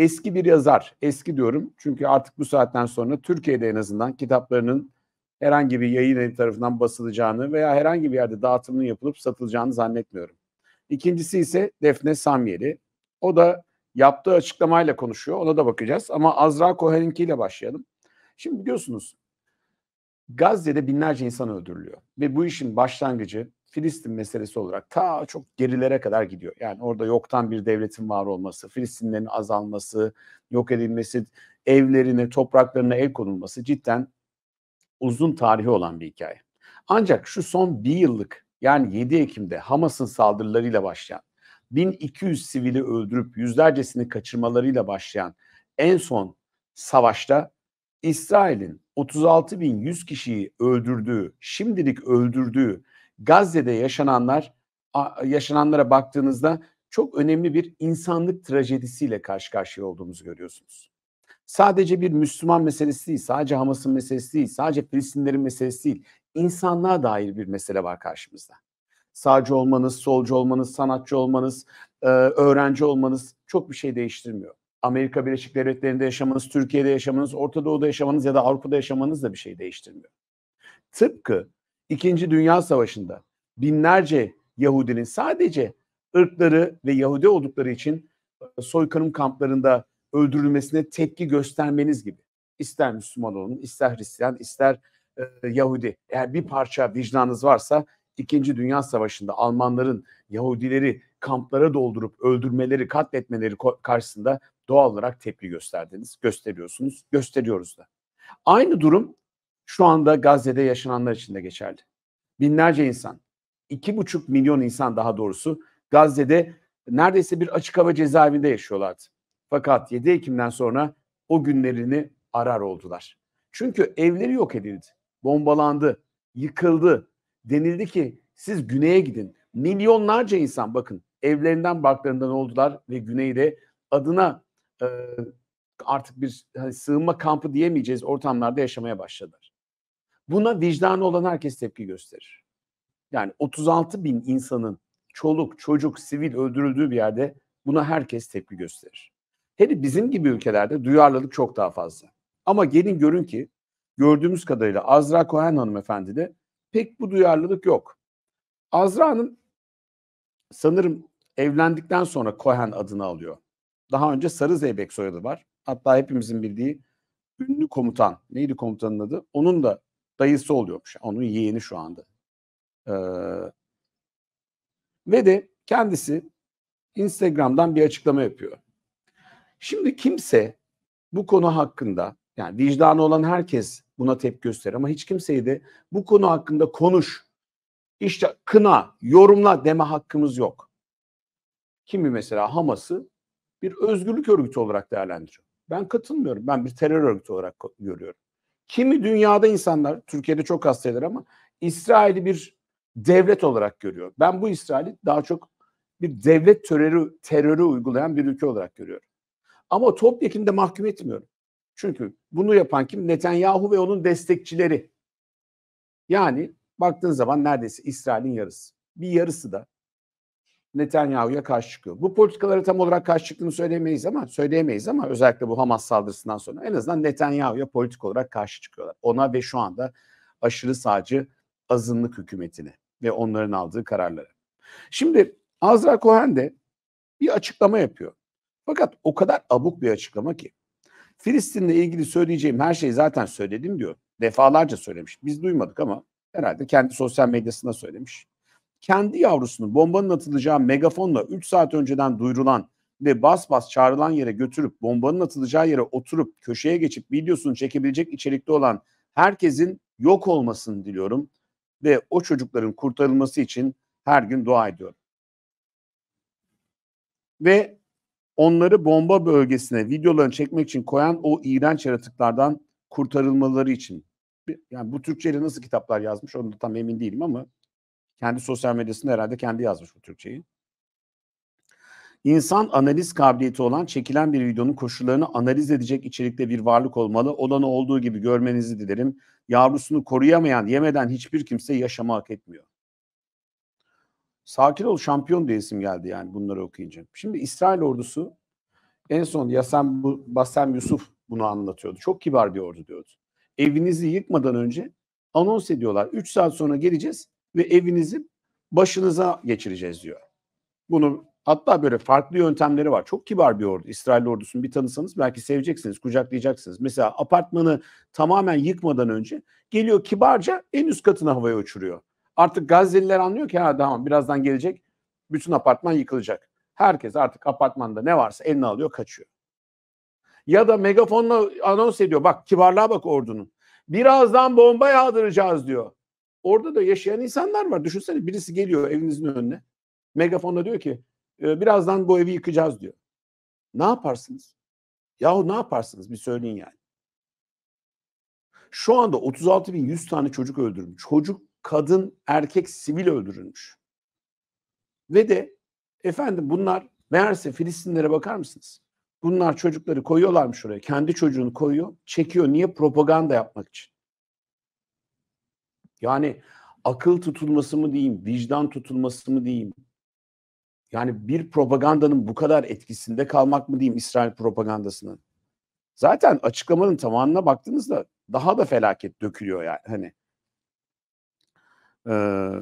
eski bir yazar. Eski diyorum çünkü artık bu saatten sonra Türkiye'de en azından kitaplarının herhangi bir yayın evi tarafından basılacağını veya herhangi bir yerde dağıtımının yapılıp satılacağını zannetmiyorum. İkincisi ise Defne Samyeli. O da yaptığı açıklamayla konuşuyor. Ona da bakacağız ama Azra Cohen'inkiyle başlayalım. Şimdi biliyorsunuz Gazze'de binlerce insan öldürülüyor ve bu işin başlangıcı Filistin meselesi olarak ta çok gerilere kadar gidiyor. Yani orada yoktan bir devletin var olması, Filistinlerin azalması, yok edilmesi, evlerine, topraklarına el konulması cidden uzun tarihi olan bir hikaye. Ancak şu son bir yıllık yani 7 Ekim'de Hamas'ın saldırılarıyla başlayan, 1200 sivili öldürüp yüzlercesini kaçırmalarıyla başlayan en son savaşta İsrail'in 36.100 kişiyi öldürdüğü, şimdilik öldürdüğü Gazze'de yaşananlar yaşananlara baktığınızda çok önemli bir insanlık trajedisiyle karşı karşıya olduğumuzu görüyorsunuz. Sadece bir Müslüman meselesi değil, sadece Hamas'ın meselesi değil, sadece Filistinlerin meselesi değil. İnsanlığa dair bir mesele var karşımızda. Sağcı olmanız, solcu olmanız, sanatçı olmanız, e, öğrenci olmanız çok bir şey değiştirmiyor. Amerika Birleşik Devletleri'nde yaşamanız, Türkiye'de yaşamanız, Orta Doğu'da yaşamanız ya da Avrupa'da yaşamanız da bir şey değiştirmiyor. Tıpkı İkinci Dünya Savaşı'nda binlerce Yahudinin sadece ırkları ve Yahudi oldukları için e, soykırım kamplarında öldürülmesine tepki göstermeniz gibi. İster Müslüman olun, ister Hristiyan, ister e, Yahudi. Eğer bir parça vicdanınız varsa İkinci Dünya Savaşı'nda Almanların Yahudileri kamplara doldurup öldürmeleri, katletmeleri karşısında doğal olarak tepki gösterdiniz, gösteriyorsunuz, gösteriyoruz da. Aynı durum şu anda Gazze'de yaşananlar için de geçerli. Binlerce insan, iki buçuk milyon insan daha doğrusu Gazze'de neredeyse bir açık hava cezaevinde yaşıyorlardı. Fakat 7 Ekim'den sonra o günlerini arar oldular. Çünkü evleri yok edildi, bombalandı, yıkıldı. Denildi ki siz güneye gidin. Milyonlarca insan bakın evlerinden barklarından oldular ve güneyde adına e, artık bir hani sığınma kampı diyemeyeceğiz ortamlarda yaşamaya başladılar. Buna vicdanı olan herkes tepki gösterir. Yani 36 bin insanın çoluk, çocuk, sivil öldürüldüğü bir yerde buna herkes tepki gösterir. Hele bizim gibi ülkelerde duyarlılık çok daha fazla. Ama gelin görün ki gördüğümüz kadarıyla Azra Cohen hanımefendi de pek bu duyarlılık yok. Azra Hanım sanırım evlendikten sonra Cohen adını alıyor. Daha önce Sarı Zeybek soyadı var. Hatta hepimizin bildiği ünlü komutan, neydi komutanın adı? Onun da dayısı oluyormuş. Onun yeğeni şu anda. Ee, ve de kendisi Instagram'dan bir açıklama yapıyor. Şimdi kimse bu konu hakkında yani vicdanı olan herkes buna tepki gösterir ama hiç kimseyi de bu konu hakkında konuş, işte kına, yorumla deme hakkımız yok. Kimi mesela Hamas'ı bir özgürlük örgütü olarak değerlendiriyor. Ben katılmıyorum. Ben bir terör örgütü olarak görüyorum. Kimi dünyada insanlar, Türkiye'de çok hastalar ama İsrail'i bir devlet olarak görüyor. Ben bu İsrail'i daha çok bir devlet terörü, terörü uygulayan bir ülke olarak görüyorum. Ama topyekun de mahkum etmiyorum. Çünkü bunu yapan kim? Netanyahu ve onun destekçileri. Yani baktığın zaman neredeyse İsrail'in yarısı. Bir yarısı da Netanyahu'ya karşı çıkıyor. Bu politikalara tam olarak karşı çıktığını söyleyemeyiz ama söyleyemeyiz ama özellikle bu Hamas saldırısından sonra en azından Netanyahu'ya politik olarak karşı çıkıyorlar. Ona ve şu anda aşırı sağcı azınlık hükümetine ve onların aldığı kararlara. Şimdi Azra Cohen de bir açıklama yapıyor. Fakat o kadar abuk bir açıklama ki. Filistin'le ilgili söyleyeceğim her şeyi zaten söyledim diyor. Defalarca söylemiş. Biz duymadık ama herhalde kendi sosyal medyasında söylemiş kendi yavrusunu bombanın atılacağı megafonla 3 saat önceden duyurulan ve bas bas çağrılan yere götürüp bombanın atılacağı yere oturup köşeye geçip videosunu çekebilecek içerikte olan herkesin yok olmasını diliyorum ve o çocukların kurtarılması için her gün dua ediyorum. Ve onları bomba bölgesine videolarını çekmek için koyan o iğrenç yaratıklardan kurtarılmaları için. Yani bu Türkçeyle nasıl kitaplar yazmış onu da tam emin değilim ama kendi sosyal medyasında herhalde kendi yazmış bu Türkçeyi. İnsan analiz kabiliyeti olan çekilen bir videonun koşullarını analiz edecek içerikte bir varlık olmalı. Olanı olduğu gibi görmenizi dilerim. Yavrusunu koruyamayan, yemeden hiçbir kimse yaşama hak etmiyor. Sakin ol şampiyon diye isim geldi yani bunları okuyunca. Şimdi İsrail ordusu en son Yasem Basem Yusuf bunu anlatıyordu. Çok kibar bir ordu diyordu. Evinizi yıkmadan önce anons ediyorlar. 3 saat sonra geleceğiz ve evinizi başınıza geçireceğiz diyor. Bunu hatta böyle farklı yöntemleri var. Çok kibar bir ordu. İsrail ordusunu bir tanısanız belki seveceksiniz, kucaklayacaksınız. Mesela apartmanı tamamen yıkmadan önce geliyor kibarca en üst katına havaya uçuruyor. Artık Gazze'liler anlıyor ki ha tamam birazdan gelecek bütün apartman yıkılacak. Herkes artık apartmanda ne varsa eline alıyor kaçıyor. Ya da megafonla anons ediyor. Bak kibarlığa bak ordunun. Birazdan bomba yağdıracağız diyor. Orada da yaşayan insanlar var. Düşünsene birisi geliyor evinizin önüne. Megafonla diyor ki ee, birazdan bu evi yıkacağız diyor. Ne yaparsınız? Yahu ne yaparsınız bir söyleyin yani. Şu anda 36.100 tane çocuk öldürülmüş. Çocuk, kadın, erkek, sivil öldürülmüş. Ve de efendim bunlar meğerse Filistinlere bakar mısınız? Bunlar çocukları koyuyorlarmış oraya. Kendi çocuğunu koyuyor, çekiyor. Niye? Propaganda yapmak için. Yani akıl tutulması mı diyeyim, vicdan tutulması mı diyeyim? Yani bir propagandanın bu kadar etkisinde kalmak mı diyeyim İsrail propagandasının? Zaten açıklamanın tamamına baktığınızda daha da felaket dökülüyor yani hani. Ee,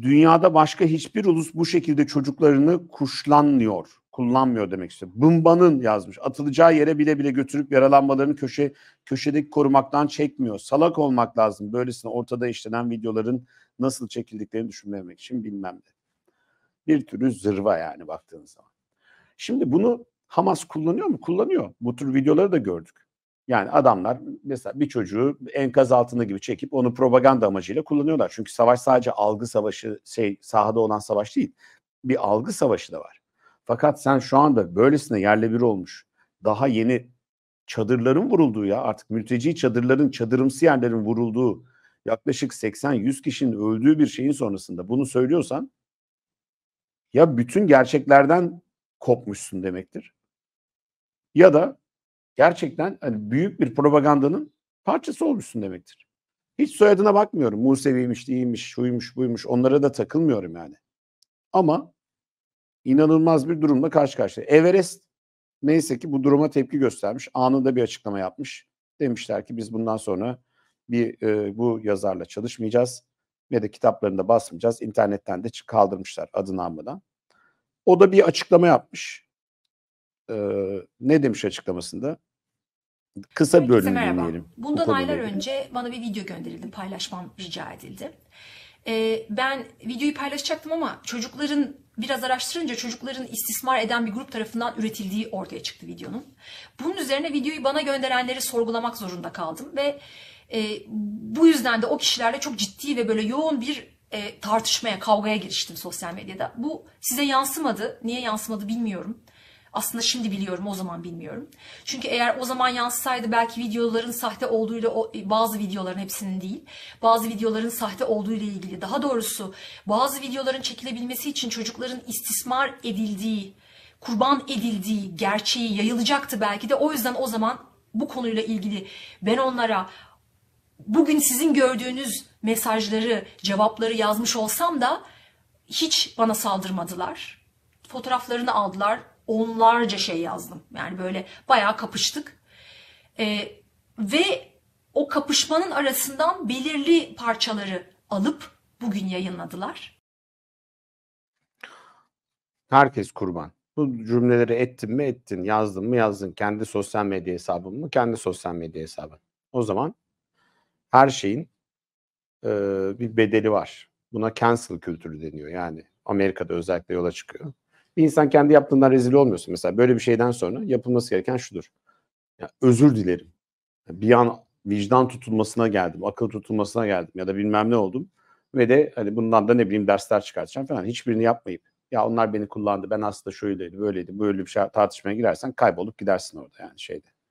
dünyada başka hiçbir ulus bu şekilde çocuklarını kuşlanmıyor kullanmıyor demek istiyor. Bumbanın yazmış. Atılacağı yere bile bile götürüp yaralanmalarını köşe köşedeki korumaktan çekmiyor. Salak olmak lazım. Böylesine ortada işlenen videoların nasıl çekildiklerini düşünmemek için bilmem ne. Bir türlü zırva yani baktığınız zaman. Şimdi bunu Hamas kullanıyor mu? Kullanıyor. Bu tür videoları da gördük. Yani adamlar mesela bir çocuğu enkaz altında gibi çekip onu propaganda amacıyla kullanıyorlar. Çünkü savaş sadece algı savaşı, şey sahada olan savaş değil. Bir algı savaşı da var. Fakat sen şu anda böylesine yerle bir olmuş, daha yeni çadırların vurulduğu ya artık mülteci çadırların, çadırımsı yerlerin vurulduğu yaklaşık 80-100 kişinin öldüğü bir şeyin sonrasında bunu söylüyorsan ya bütün gerçeklerden kopmuşsun demektir. Ya da gerçekten hani büyük bir propagandanın parçası olmuşsun demektir. Hiç soyadına bakmıyorum. Museviymiş, değilmiş, şuymuş, buymuş. Onlara da takılmıyorum yani. Ama inanılmaz bir durumla karşı karşıya. Everest neyse ki bu duruma tepki göstermiş. Anında bir açıklama yapmış. Demişler ki biz bundan sonra bir e, bu yazarla çalışmayacağız ve de kitaplarında basmayacağız. İnternetten de kaldırmışlar adını almadan. O da bir açıklama yapmış. Ee, ne demiş açıklamasında? Kısa bölüm Herkese dinleyelim. Bundan aylar bölümü. önce bana bir video gönderildi, paylaşmam rica edildi. Ee, ben videoyu paylaşacaktım ama çocukların biraz araştırınca çocukların istismar eden bir grup tarafından üretildiği ortaya çıktı videonun. Bunun üzerine videoyu bana gönderenleri sorgulamak zorunda kaldım ve e, bu yüzden de o kişilerle çok ciddi ve böyle yoğun bir e, tartışmaya, kavgaya giriştim sosyal medyada. Bu size yansımadı. Niye yansımadı bilmiyorum. Aslında şimdi biliyorum o zaman bilmiyorum. Çünkü eğer o zaman yansısaydı belki videoların sahte olduğuyla bazı videoların hepsinin değil bazı videoların sahte olduğuyla ilgili daha doğrusu bazı videoların çekilebilmesi için çocukların istismar edildiği kurban edildiği gerçeği yayılacaktı belki de o yüzden o zaman bu konuyla ilgili ben onlara bugün sizin gördüğünüz mesajları, cevapları yazmış olsam da hiç bana saldırmadılar. Fotoğraflarını aldılar, onlarca şey yazdım. Yani böyle bayağı kapıştık. E, ve o kapışmanın arasından belirli parçaları alıp bugün yayınladılar. Herkes kurban. Bu cümleleri ettim mi ettin, yazdın mı yazdın. Kendi sosyal medya hesabın mı kendi sosyal medya hesabın. O zaman her şeyin e, bir bedeli var. Buna cancel kültürü deniyor yani. Amerika'da özellikle yola çıkıyor. Bir insan kendi yaptığından rezil olmuyorsa mesela. Böyle bir şeyden sonra yapılması gereken şudur. Ya özür dilerim. Bir an vicdan tutulmasına geldim, akıl tutulmasına geldim ya da bilmem ne oldum ve de hani bundan da ne bileyim dersler çıkartacağım falan hiçbirini yapmayıp ya onlar beni kullandı ben aslında şöyleydi böyleydi böyle bir şey tartışmaya girersen kaybolup gidersin orada yani şeyde